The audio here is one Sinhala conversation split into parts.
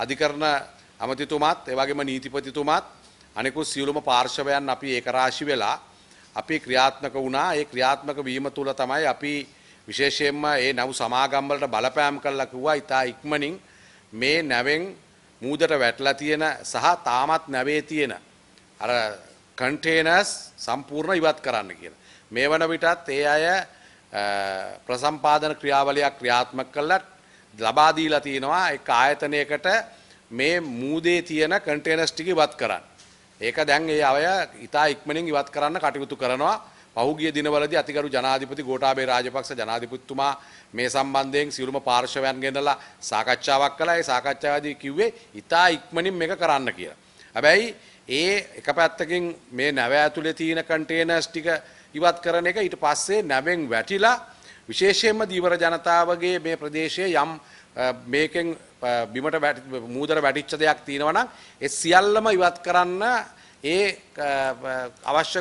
අධිකරණ ඇමතිතුමාත් එවගේම නීතිපතිතුමාත් අනෙකුත් සියලුම පාර්ශවයන් අපි ඒකරාශි වෙලා අපි ක්‍රියාත්මක වුණා ඒ ක්‍රියාත්මක වීම තුළ තමයි අපි විශේෂයෙන්ම ඒ නැව් සමාගම්වලට බලපෑම් කරලා කිව්වා ඉතා ඉක්මනින් මේ නැවෙන් මූදට වැටලා තියෙන සහ තාමත් නැවේ තියෙන අර කන්ටේනර්ස් සම්පූර්ණ ඉවත් කරන්න කියන. මේ වන විටත් ඒ අය ප්‍රසම්පාදන ක්‍රියාවලියක් ක්‍රියාත්මක කළා ලබා දීලා තියෙනවා එක ආයතනයකට මේ මූදේ තියෙන කන්ටේනර්ස් ටික ඉවත් කරන්න. ඒක දැන් ඒ අවය ඉතා ඉක්මනින් ඉවත් කරන්න කටයුතු කරනවා. පහුගිය දිනවලදී අතිගරු ජනාධිපති ගෝඨාභය රාජපක්ෂ ජනාධිපතිතුමා මේ සම්බන්ධයෙන් සියලුම පාර්ශවයන් ගෙනලා සාකච්ඡාවක් කළා. ඒ සාකච්ඡාවේදී කිව්වේ ඉතා ඉක්මනින් මේක කරන්න කියලා. හැබැයි ඒ එක පැත්තකින් මේ නැව ඇතුලේ තියෙන කන්ටේනර්ස් ටික ඉවත් කරන එක ඊට පස්සේ නැවෙන් වැටිලා විශේෂයෙන්ම දීවර ජනතාවගේ මේ ප්‍රදේශයේ යම් මේකෙන් බිමට මූදර වැටිච්ච දෙයක් තියෙනවනම් ඒ සියල්ලම ඉවත් කරන්න ඒ අවශ්‍ය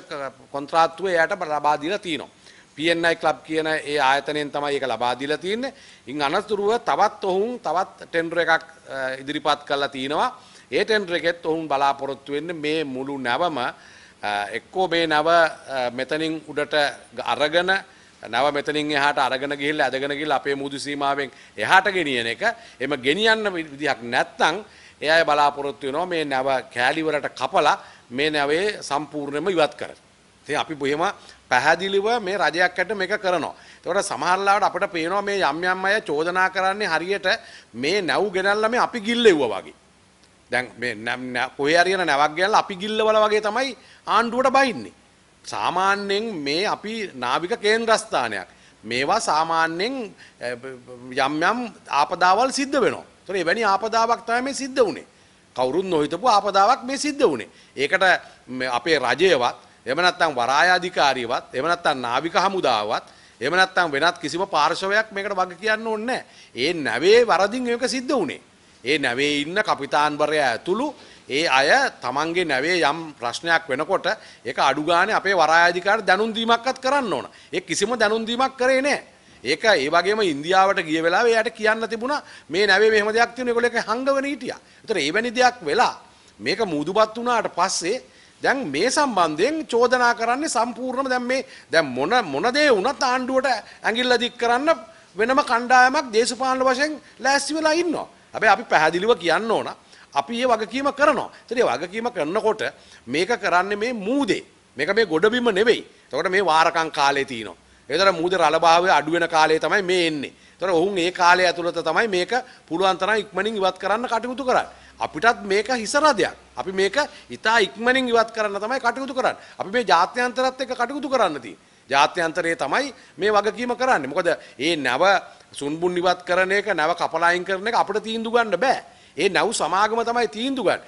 කොන්ත්‍රාත්තුව එයට ලබා දීලා තියෙනවා. PNI ක්ලබ් කියන ඒ ආයතනයෙන් තමයි ඒක ලබා දීලා තින්නේ. ඉන් අනතුරුව තවත් ඔවුන් තවත් ටෙන්ඩර් එකක් ඉදිරිපත් කරලා තිනවා. ඒ ටෙන්ඩර් එකෙත් ඔවුන් බලාපොරොත්තු වෙන්නේ මේ මුළු නැවම එක්කෝ මේ නැව මෙතනින් උඩට අරගෙන නැව මෙතනින් එහාට අරගෙන ගිහිල්ලා ඇදගෙන ගිහිල්ලා අපේ මුදු සීමාවෙන් එහාට ගෙනියන එක එම ගෙනියන්න විදිහක් නැත්නම් ඒ අය බලාපොරොත්තු වෙනවා මේ නැව කෑලිවලට කපලා මේ නැවේ සම්පූර්ණයෙන්ම ඉවත් කරන්න. ඉතින් අපි බොහොම පැහැදිලිව මේ රජයක් ඇට මේක කරනවා. ඒකට සමහරලාවට අපිට පේනවා මේ යම් යම් අය චෝදනා කරන්නේ හරියට මේ නැව් ගෙනල්ලා මේ අපි ගිල්ලෙව්වා වගේ. දැන් මේ කොහේ හරි යන නැවක් ගෙනල්ලා අපි ගිල්ලවලා වගේ තමයි ආණ්ඩුවට බයින්නේ. සාමාන්‍යයෙන් මේ අපි නාවික කේන්ද්‍රස්ථානයක්. මේවා සාමාන්‍යයෙන් යම් යම් ආපදාවල් සිද්ධ වෙනවා. ඒතර එවැනි ආපදාවක් තමයි මේ සිද්ධ වුනේ. කවුරුත් නොහිතපු ආපදාවක් මේ සිද්ධ වුනේ. ඒකට අපේ රජයවත් එහෙම නැත්නම් වරාය අධිකාරියවත් එහෙම නැත්නම් නාවික හමුදාවත් එහෙම නැත්නම් වෙනත් කිසිම පාර්ශවයක් මේකට වග කියන්න ඕනේ නැහැ. ඒ නැවේ වරදින් මේක සිද්ධ වුනේ. ඒ නැවේ ඉන්න කපිතාන්වරයා ඇතුළු ඒ අය තමන්ගේ නැවේ යම් ප්‍රශ්නයක් වෙනකොට ඒක අඩු ගානේ අපේ වරායාධිකාරිය දැනුම් දීමක්වත් කරන්න ඕන. ඒ කිසිම දැනුම් දීමක් කරේ නැහැ. ඒක ඒ වගේම ඉන්දියාවට ගිය වෙලාවේ එයාට කියන්න තිබුණා මේ නැවේ මෙහෙම දෙයක් තියෙනවා ඒගොල්ලෝ ඒක හංගවන හිටියා. ඒතර එවැනි දෙයක් වෙලා මේක මූදුපත් වුණාට පස්සේ දැන් මේ සම්බන්ධයෙන් චෝදනා කරන්නේ සම්පූර්ණම දැන් මේ දැන් මොන මොන දේ වුණත් ආණ්ඩුවට ඇඟිල්ල දික් කරන්න වෙනම කණ්ඩායමක් දේශපාලන වශයෙන් ලෑස්ති වෙලා ඉන්නවා. හැබැයි අපි පැහැදිලිව කියන්න ඕන අපි මේ වගකීම කරනවා. ඒතර වගකීම කරනකොට මේක කරන්නේ මේ මූදේ. මේක මේ ගොඩබිම නෙවෙයි. එතකොට මේ වාරකම් කාලේ තියෙනවා. ඒතර මූද රළභාවය අඩු වෙන කාලේ තමයි මේ එන්නේ. ඒතර ඔවුන් ඒ කාලය ඇතුළත තමයි මේක පුළුවන් තරම් ඉක්මනින් ඉවත් කරන්න කටයුතු කරන්නේ. අපිටත් මේක හිසරදයක්. අපි මේක ඉතා ඉක්මනින් ඉවත් කරන්න තමයි කටයුතු කරන්නේ. අපි මේ ජාත්‍යන්තරත් එක්ක කටයුතු කරන්න තියෙන්නේ. ජාත්‍යන්තරයේ තමයි මේ වගකීම කරන්නේ. මොකද මේ නැව සුන්බුන් ඉවත් කරන එක නැව කපලායින් කරන එක අපිට තීන්දුව ගන්න බෑ. ඒ නැව් සමාගම තමයි තීන්දුව ගන්න.